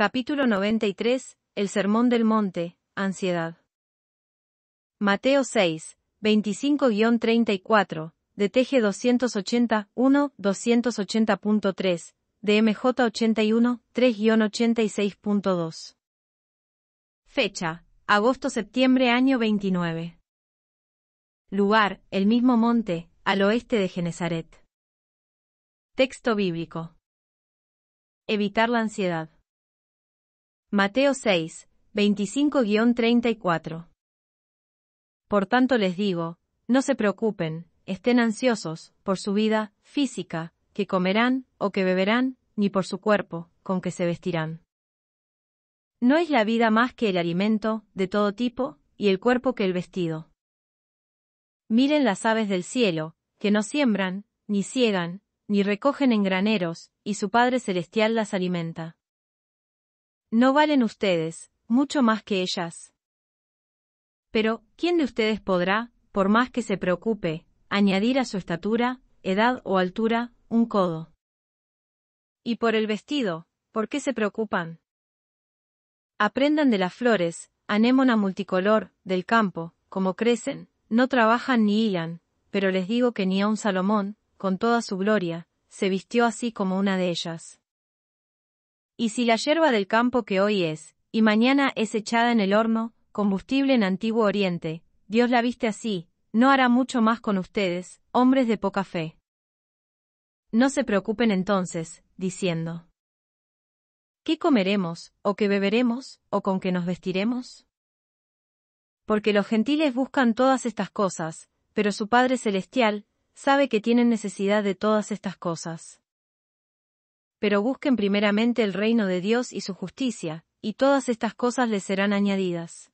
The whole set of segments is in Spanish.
Capítulo 93, El Sermón del Monte, Ansiedad. Mateo 6, 25-34, de TG 280, 1, 280.3, de MJ 81, 3-86.2. Fecha, agosto-septiembre año 29. Lugar, el mismo monte, al oeste de Genezaret. Texto bíblico. Evitar la ansiedad. Mateo 6, 25-34. Por tanto les digo, no se preocupen, estén ansiosos, por su vida, física, que comerán, o que beberán, ni por su cuerpo, con que se vestirán. No es la vida más que el alimento, de todo tipo, y el cuerpo que el vestido. Miren las aves del cielo, que no siembran, ni ciegan, ni recogen en graneros, y su Padre Celestial las alimenta. No valen ustedes, mucho más que ellas. Pero, ¿quién de ustedes podrá, por más que se preocupe, añadir a su estatura, edad o altura, un codo? Y por el vestido, ¿por qué se preocupan? Aprendan de las flores, anémona multicolor, del campo, como crecen, no trabajan ni hilan, pero les digo que ni aun Salomón, con toda su gloria, se vistió así como una de ellas. Y si la hierba del campo que hoy es, y mañana es echada en el horno, combustible en antiguo oriente, Dios la viste así, no hará mucho más con ustedes, hombres de poca fe. No se preocupen entonces, diciendo, ¿qué comeremos, o qué beberemos, o con qué nos vestiremos? Porque los gentiles buscan todas estas cosas, pero su Padre Celestial sabe que tienen necesidad de todas estas cosas pero busquen primeramente el reino de Dios y su justicia, y todas estas cosas les serán añadidas.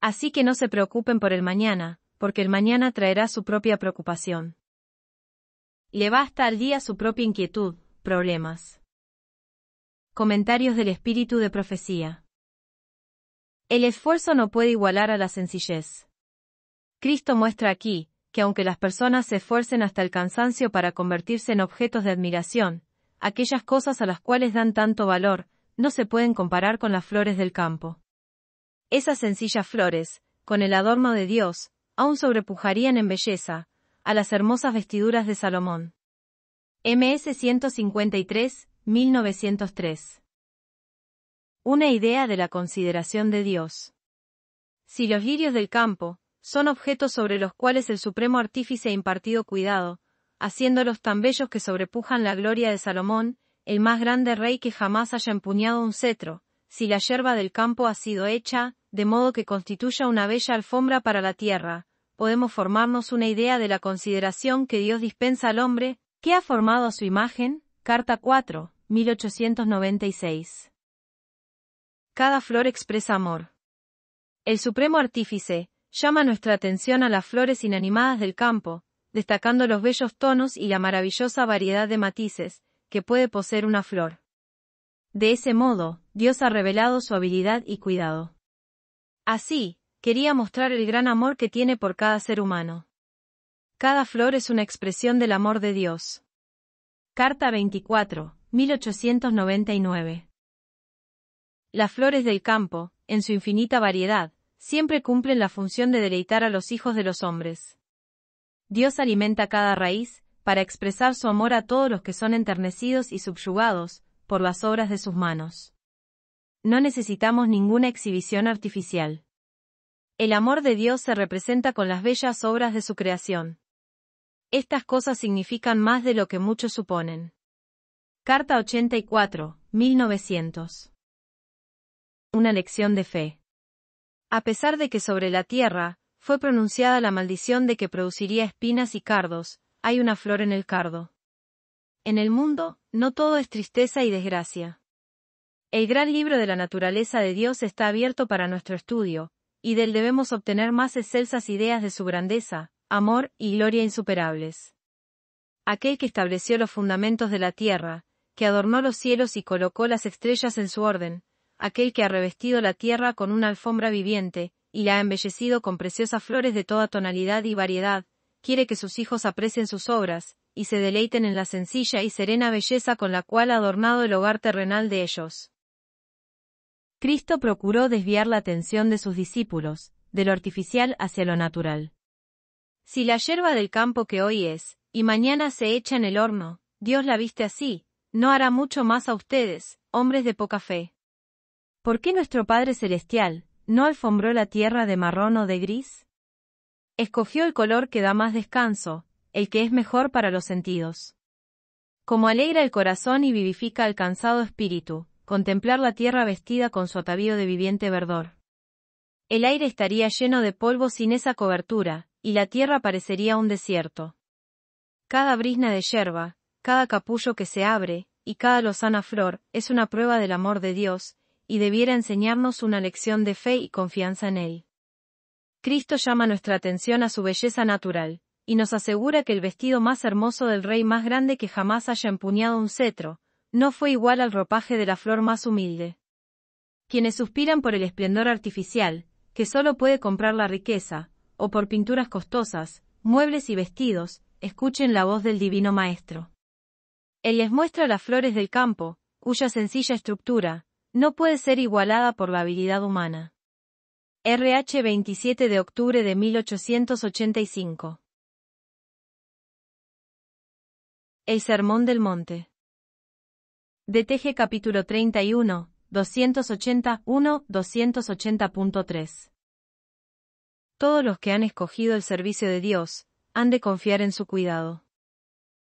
Así que no se preocupen por el mañana, porque el mañana traerá su propia preocupación. Le basta al día su propia inquietud, problemas. Comentarios del Espíritu de Profecía. El esfuerzo no puede igualar a la sencillez. Cristo muestra aquí, que aunque las personas se esfuercen hasta el cansancio para convertirse en objetos de admiración, aquellas cosas a las cuales dan tanto valor, no se pueden comparar con las flores del campo. Esas sencillas flores, con el adorno de Dios, aún sobrepujarían en belleza, a las hermosas vestiduras de Salomón. MS 153, 1903. Una idea de la consideración de Dios. Si los lirios del campo, son objetos sobre los cuales el Supremo Artífice ha impartido cuidado, haciéndolos tan bellos que sobrepujan la gloria de Salomón, el más grande rey que jamás haya empuñado un cetro, si la hierba del campo ha sido hecha, de modo que constituya una bella alfombra para la tierra, podemos formarnos una idea de la consideración que Dios dispensa al hombre, que ha formado a su imagen, Carta 4, 1896. Cada flor expresa amor. El Supremo Artífice, llama nuestra atención a las flores inanimadas del campo, destacando los bellos tonos y la maravillosa variedad de matices que puede poseer una flor. De ese modo, Dios ha revelado su habilidad y cuidado. Así, quería mostrar el gran amor que tiene por cada ser humano. Cada flor es una expresión del amor de Dios. Carta 24, 1899. Las flores del campo, en su infinita variedad, siempre cumplen la función de deleitar a los hijos de los hombres. Dios alimenta cada raíz, para expresar su amor a todos los que son enternecidos y subyugados, por las obras de sus manos. No necesitamos ninguna exhibición artificial. El amor de Dios se representa con las bellas obras de su creación. Estas cosas significan más de lo que muchos suponen. Carta 84, 1900. Una lección de fe. A pesar de que sobre la tierra, fue pronunciada la maldición de que produciría espinas y cardos, hay una flor en el cardo. En el mundo, no todo es tristeza y desgracia. El gran libro de la naturaleza de Dios está abierto para nuestro estudio, y del debemos obtener más excelsas ideas de su grandeza, amor y gloria insuperables. Aquel que estableció los fundamentos de la tierra, que adornó los cielos y colocó las estrellas en su orden, aquel que ha revestido la tierra con una alfombra viviente, y la ha embellecido con preciosas flores de toda tonalidad y variedad, quiere que sus hijos aprecien sus obras, y se deleiten en la sencilla y serena belleza con la cual ha adornado el hogar terrenal de ellos. Cristo procuró desviar la atención de sus discípulos, de lo artificial hacia lo natural. Si la hierba del campo que hoy es, y mañana se echa en el horno, Dios la viste así, no hará mucho más a ustedes, hombres de poca fe. ¿Por qué nuestro Padre Celestial, ¿No alfombró la tierra de marrón o de gris? Escogió el color que da más descanso, el que es mejor para los sentidos. Como alegra el corazón y vivifica al cansado espíritu, contemplar la tierra vestida con su atavío de viviente verdor. El aire estaría lleno de polvo sin esa cobertura, y la tierra parecería un desierto. Cada brisna de yerba, cada capullo que se abre, y cada lozana flor, es una prueba del amor de Dios, y debiera enseñarnos una lección de fe y confianza en Él. Cristo llama nuestra atención a su belleza natural, y nos asegura que el vestido más hermoso del rey más grande que jamás haya empuñado un cetro, no fue igual al ropaje de la flor más humilde. Quienes suspiran por el esplendor artificial, que solo puede comprar la riqueza, o por pinturas costosas, muebles y vestidos, escuchen la voz del Divino Maestro. Él les muestra las flores del campo, cuya sencilla estructura, no puede ser igualada por la habilidad humana. RH 27 de octubre de 1885. El Sermón del Monte. DTG capítulo 31, 280.1-280.3. Todos los que han escogido el servicio de Dios, han de confiar en su cuidado.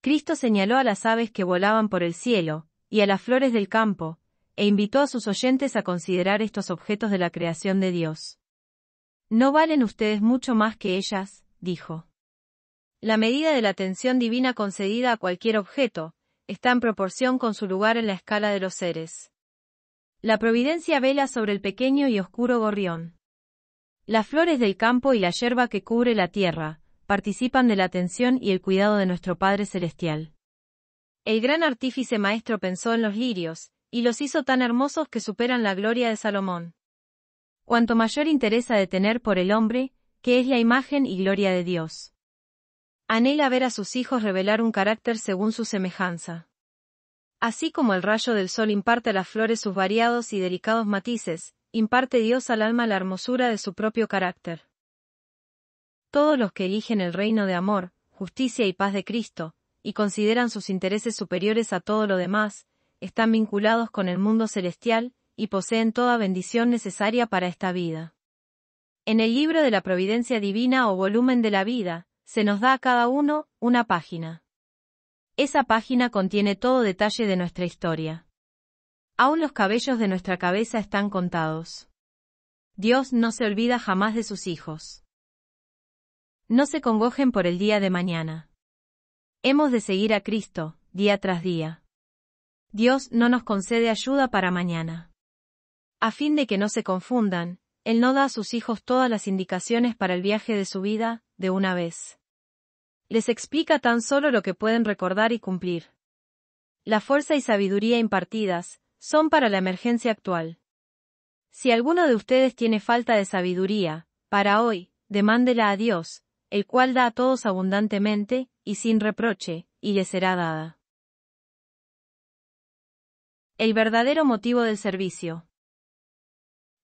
Cristo señaló a las aves que volaban por el cielo, y a las flores del campo, e invitó a sus oyentes a considerar estos objetos de la creación de Dios. No valen ustedes mucho más que ellas, dijo. La medida de la atención divina concedida a cualquier objeto, está en proporción con su lugar en la escala de los seres. La providencia vela sobre el pequeño y oscuro gorrión. Las flores del campo y la yerba que cubre la tierra, participan de la atención y el cuidado de nuestro Padre Celestial. El gran artífice maestro pensó en los lirios, y los hizo tan hermosos que superan la gloria de Salomón. Cuanto mayor interés de tener por el hombre, que es la imagen y gloria de Dios. Anhela ver a sus hijos revelar un carácter según su semejanza. Así como el rayo del sol imparte a las flores sus variados y delicados matices, imparte Dios al alma la hermosura de su propio carácter. Todos los que eligen el reino de amor, justicia y paz de Cristo, y consideran sus intereses superiores a todo lo demás, están vinculados con el mundo celestial, y poseen toda bendición necesaria para esta vida. En el libro de la Providencia Divina o Volumen de la Vida, se nos da a cada uno una página. Esa página contiene todo detalle de nuestra historia. Aún los cabellos de nuestra cabeza están contados. Dios no se olvida jamás de sus hijos. No se congojen por el día de mañana. Hemos de seguir a Cristo, día tras día. Dios no nos concede ayuda para mañana. A fin de que no se confundan, Él no da a sus hijos todas las indicaciones para el viaje de su vida, de una vez. Les explica tan solo lo que pueden recordar y cumplir. La fuerza y sabiduría impartidas, son para la emergencia actual. Si alguno de ustedes tiene falta de sabiduría, para hoy, demándela a Dios, el cual da a todos abundantemente, y sin reproche, y le será dada. El verdadero motivo del servicio.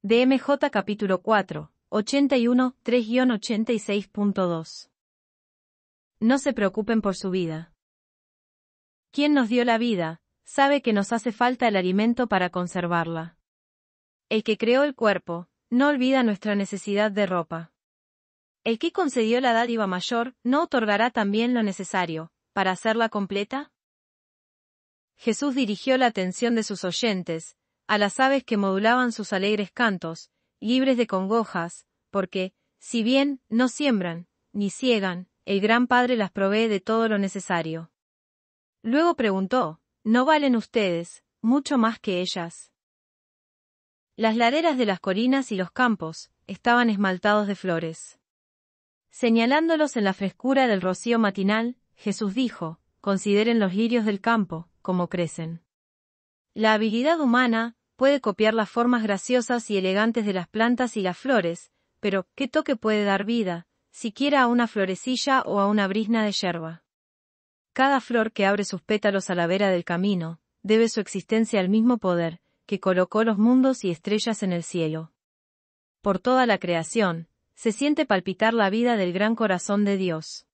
DMJ capítulo 4, 81, 3-86.2. No se preocupen por su vida. Quien nos dio la vida, sabe que nos hace falta el alimento para conservarla. El que creó el cuerpo, no olvida nuestra necesidad de ropa. El que concedió la dádiva mayor, ¿no otorgará también lo necesario, para hacerla completa? Jesús dirigió la atención de sus oyentes, a las aves que modulaban sus alegres cantos, libres de congojas, porque, si bien, no siembran, ni ciegan, el Gran Padre las provee de todo lo necesario. Luego preguntó, ¿no valen ustedes, mucho más que ellas? Las laderas de las colinas y los campos, estaban esmaltados de flores. Señalándolos en la frescura del rocío matinal, Jesús dijo, consideren los lirios del campo, como crecen. La habilidad humana puede copiar las formas graciosas y elegantes de las plantas y las flores, pero ¿qué toque puede dar vida, siquiera a una florecilla o a una brisna de yerba? Cada flor que abre sus pétalos a la vera del camino, debe su existencia al mismo poder, que colocó los mundos y estrellas en el cielo. Por toda la creación, se siente palpitar la vida del gran corazón de Dios.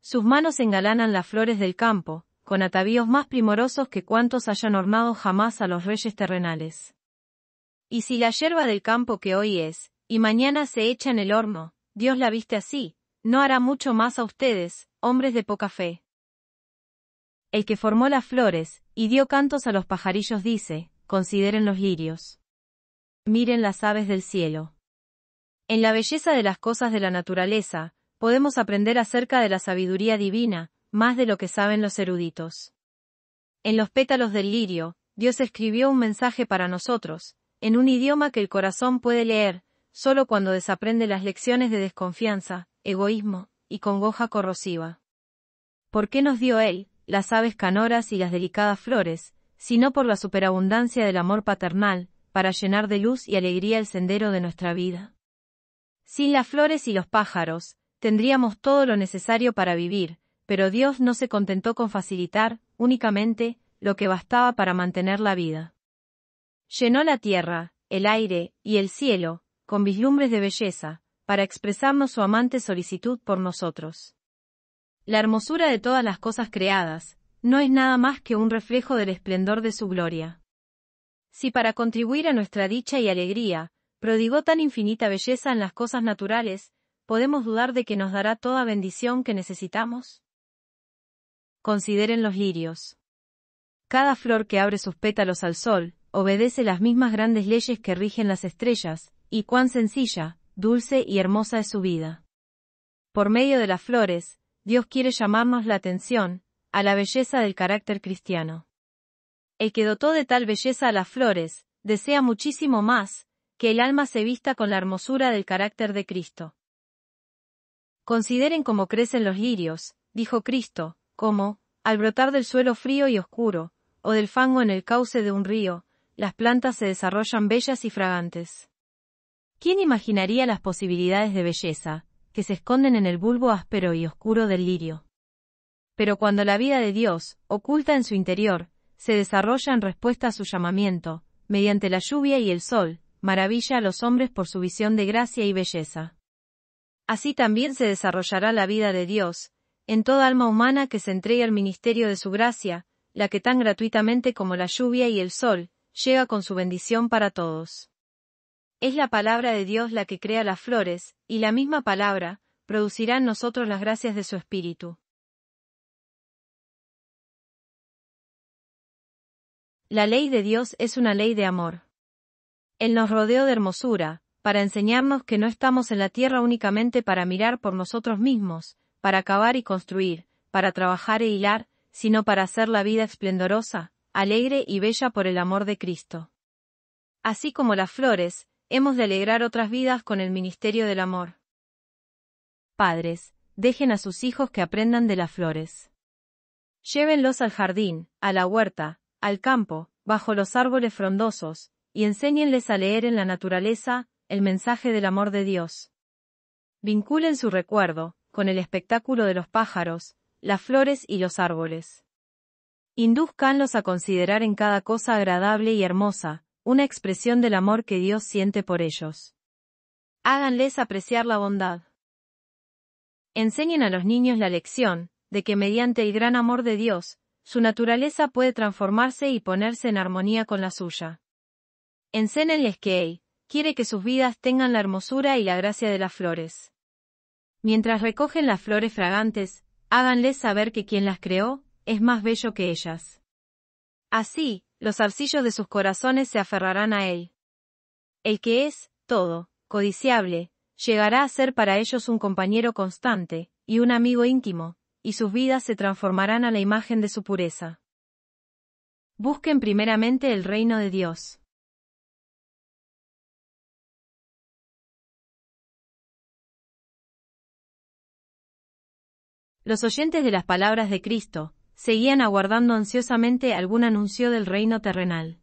Sus manos engalanan las flores del campo, con atavíos más primorosos que cuantos hayan ornado jamás a los reyes terrenales. Y si la hierba del campo que hoy es, y mañana se echa en el horno, Dios la viste así, no hará mucho más a ustedes, hombres de poca fe. El que formó las flores, y dio cantos a los pajarillos dice, consideren los lirios. Miren las aves del cielo. En la belleza de las cosas de la naturaleza, podemos aprender acerca de la sabiduría divina, más de lo que saben los eruditos. En los pétalos del lirio, Dios escribió un mensaje para nosotros, en un idioma que el corazón puede leer, solo cuando desaprende las lecciones de desconfianza, egoísmo y congoja corrosiva. ¿Por qué nos dio Él, las aves canoras y las delicadas flores, sino por la superabundancia del amor paternal, para llenar de luz y alegría el sendero de nuestra vida? Sin las flores y los pájaros, tendríamos todo lo necesario para vivir, pero Dios no se contentó con facilitar, únicamente, lo que bastaba para mantener la vida. Llenó la tierra, el aire y el cielo, con vislumbres de belleza, para expresarnos su amante solicitud por nosotros. La hermosura de todas las cosas creadas, no es nada más que un reflejo del esplendor de su gloria. Si para contribuir a nuestra dicha y alegría, prodigó tan infinita belleza en las cosas naturales, ¿podemos dudar de que nos dará toda bendición que necesitamos? Consideren los lirios. Cada flor que abre sus pétalos al sol, obedece las mismas grandes leyes que rigen las estrellas, y cuán sencilla, dulce y hermosa es su vida. Por medio de las flores, Dios quiere llamarnos la atención, a la belleza del carácter cristiano. El que dotó de tal belleza a las flores, desea muchísimo más, que el alma se vista con la hermosura del carácter de Cristo. Consideren cómo crecen los lirios, dijo Cristo, como, al brotar del suelo frío y oscuro, o del fango en el cauce de un río, las plantas se desarrollan bellas y fragantes. ¿Quién imaginaría las posibilidades de belleza, que se esconden en el bulbo áspero y oscuro del lirio? Pero cuando la vida de Dios, oculta en su interior, se desarrolla en respuesta a su llamamiento, mediante la lluvia y el sol, maravilla a los hombres por su visión de gracia y belleza. Así también se desarrollará la vida de Dios, en toda alma humana que se entregue al ministerio de su gracia, la que tan gratuitamente como la lluvia y el sol, llega con su bendición para todos. Es la palabra de Dios la que crea las flores, y la misma palabra, producirá en nosotros las gracias de su Espíritu. La ley de Dios es una ley de amor. Él nos rodeó de hermosura, para enseñarnos que no estamos en la tierra únicamente para mirar por nosotros mismos, para acabar y construir, para trabajar e hilar, sino para hacer la vida esplendorosa, alegre y bella por el amor de Cristo. Así como las flores, hemos de alegrar otras vidas con el ministerio del amor. Padres, dejen a sus hijos que aprendan de las flores. Llévenlos al jardín, a la huerta, al campo, bajo los árboles frondosos, y enséñenles a leer en la naturaleza el mensaje del amor de Dios. Vinculen su recuerdo, con el espectáculo de los pájaros, las flores y los árboles. Induzcanlos a considerar en cada cosa agradable y hermosa, una expresión del amor que Dios siente por ellos. Háganles apreciar la bondad. Enseñen a los niños la lección, de que mediante el gran amor de Dios, su naturaleza puede transformarse y ponerse en armonía con la suya. Enseñenles que Él quiere que sus vidas tengan la hermosura y la gracia de las flores. Mientras recogen las flores fragantes, háganles saber que quien las creó, es más bello que ellas. Así, los arcillos de sus corazones se aferrarán a él. El que es, todo, codiciable, llegará a ser para ellos un compañero constante, y un amigo íntimo, y sus vidas se transformarán a la imagen de su pureza. Busquen primeramente el reino de Dios. Los oyentes de las palabras de Cristo seguían aguardando ansiosamente algún anuncio del reino terrenal.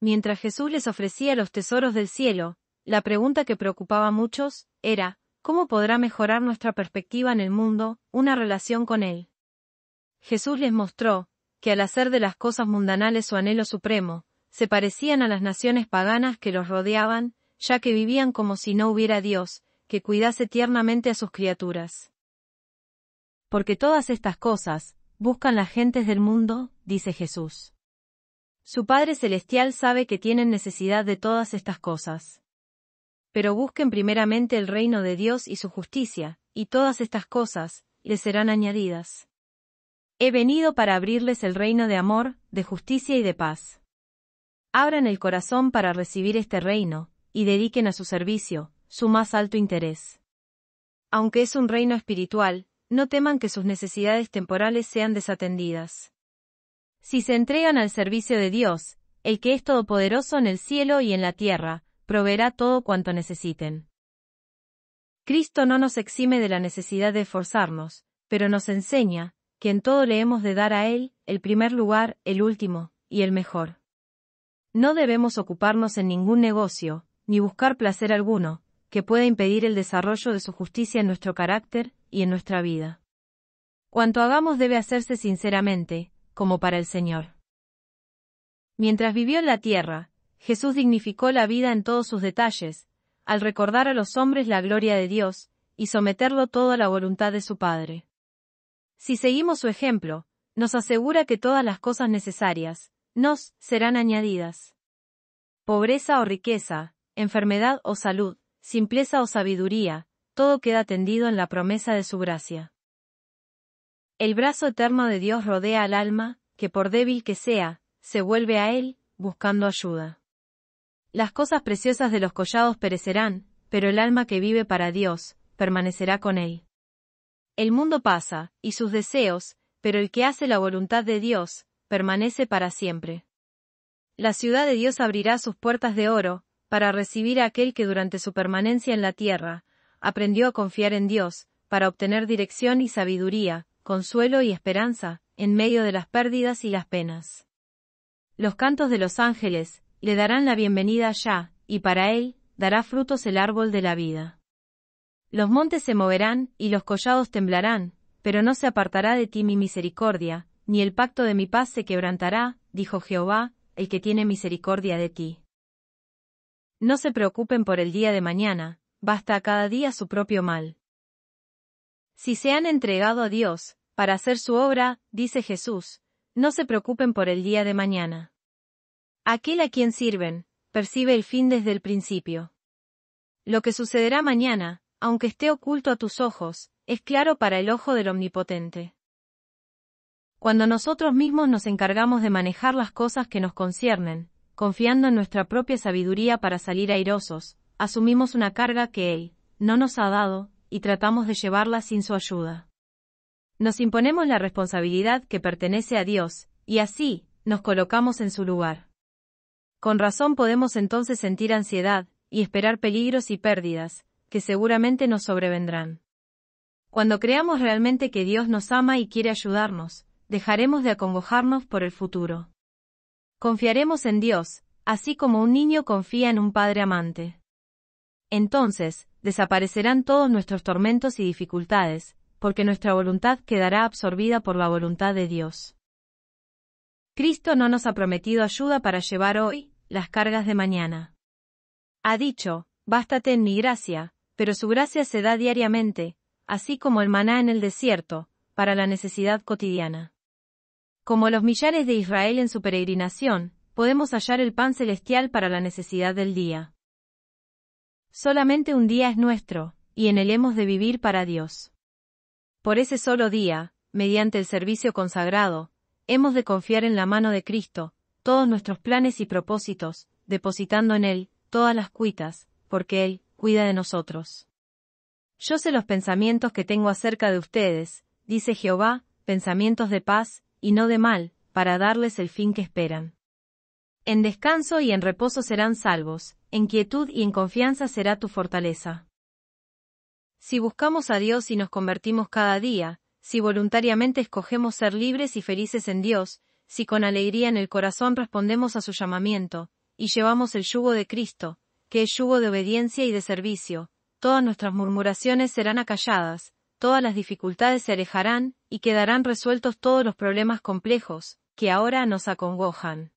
Mientras Jesús les ofrecía los tesoros del cielo, la pregunta que preocupaba a muchos era, ¿cómo podrá mejorar nuestra perspectiva en el mundo, una relación con Él? Jesús les mostró, que al hacer de las cosas mundanales su anhelo supremo, se parecían a las naciones paganas que los rodeaban, ya que vivían como si no hubiera Dios, que cuidase tiernamente a sus criaturas. Porque todas estas cosas, buscan las gentes del mundo, dice Jesús. Su Padre Celestial sabe que tienen necesidad de todas estas cosas. Pero busquen primeramente el reino de Dios y su justicia, y todas estas cosas, les serán añadidas. He venido para abrirles el reino de amor, de justicia y de paz. Abran el corazón para recibir este reino, y dediquen a su servicio, su más alto interés. Aunque es un reino espiritual, no teman que sus necesidades temporales sean desatendidas. Si se entregan al servicio de Dios, el que es todopoderoso en el cielo y en la tierra, proveerá todo cuanto necesiten. Cristo no nos exime de la necesidad de esforzarnos, pero nos enseña, que en todo le hemos de dar a Él, el primer lugar, el último, y el mejor. No debemos ocuparnos en ningún negocio, ni buscar placer alguno, que pueda impedir el desarrollo de su justicia en nuestro carácter y en nuestra vida. Cuanto hagamos debe hacerse sinceramente, como para el Señor. Mientras vivió en la tierra, Jesús dignificó la vida en todos sus detalles, al recordar a los hombres la gloria de Dios, y someterlo todo a la voluntad de su Padre. Si seguimos su ejemplo, nos asegura que todas las cosas necesarias, nos serán añadidas. Pobreza o riqueza, enfermedad o salud, simpleza o sabiduría, todo queda tendido en la promesa de su gracia. El brazo eterno de Dios rodea al alma, que por débil que sea, se vuelve a Él, buscando ayuda. Las cosas preciosas de los collados perecerán, pero el alma que vive para Dios, permanecerá con Él. El mundo pasa, y sus deseos, pero el que hace la voluntad de Dios, permanece para siempre. La ciudad de Dios abrirá sus puertas de oro, para recibir a aquel que durante su permanencia en la tierra, aprendió a confiar en Dios, para obtener dirección y sabiduría, consuelo y esperanza, en medio de las pérdidas y las penas. Los cantos de los ángeles le darán la bienvenida allá, y para él dará frutos el árbol de la vida. Los montes se moverán y los collados temblarán, pero no se apartará de ti mi misericordia, ni el pacto de mi paz se quebrantará, dijo Jehová, el que tiene misericordia de ti. No se preocupen por el día de mañana, basta cada día su propio mal. Si se han entregado a Dios, para hacer su obra, dice Jesús, no se preocupen por el día de mañana. Aquel a quien sirven, percibe el fin desde el principio. Lo que sucederá mañana, aunque esté oculto a tus ojos, es claro para el ojo del Omnipotente. Cuando nosotros mismos nos encargamos de manejar las cosas que nos conciernen, confiando en nuestra propia sabiduría para salir airosos, asumimos una carga que Él no nos ha dado, y tratamos de llevarla sin su ayuda. Nos imponemos la responsabilidad que pertenece a Dios, y así, nos colocamos en su lugar. Con razón podemos entonces sentir ansiedad, y esperar peligros y pérdidas, que seguramente nos sobrevendrán. Cuando creamos realmente que Dios nos ama y quiere ayudarnos, dejaremos de acongojarnos por el futuro. Confiaremos en Dios, así como un niño confía en un padre amante. Entonces, desaparecerán todos nuestros tormentos y dificultades, porque nuestra voluntad quedará absorbida por la voluntad de Dios. Cristo no nos ha prometido ayuda para llevar hoy las cargas de mañana. Ha dicho, bástate en mi gracia, pero su gracia se da diariamente, así como el maná en el desierto, para la necesidad cotidiana. Como los millares de Israel en su peregrinación, podemos hallar el pan celestial para la necesidad del día. Solamente un día es nuestro, y en él hemos de vivir para Dios. Por ese solo día, mediante el servicio consagrado, hemos de confiar en la mano de Cristo, todos nuestros planes y propósitos, depositando en Él, todas las cuitas, porque Él, cuida de nosotros. Yo sé los pensamientos que tengo acerca de ustedes, dice Jehová, pensamientos de paz, y no de mal, para darles el fin que esperan. En descanso y en reposo serán salvos, en quietud y en confianza será tu fortaleza. Si buscamos a Dios y nos convertimos cada día, si voluntariamente escogemos ser libres y felices en Dios, si con alegría en el corazón respondemos a su llamamiento, y llevamos el yugo de Cristo, que es yugo de obediencia y de servicio, todas nuestras murmuraciones serán acalladas, todas las dificultades se alejarán, y quedarán resueltos todos los problemas complejos, que ahora nos acongojan.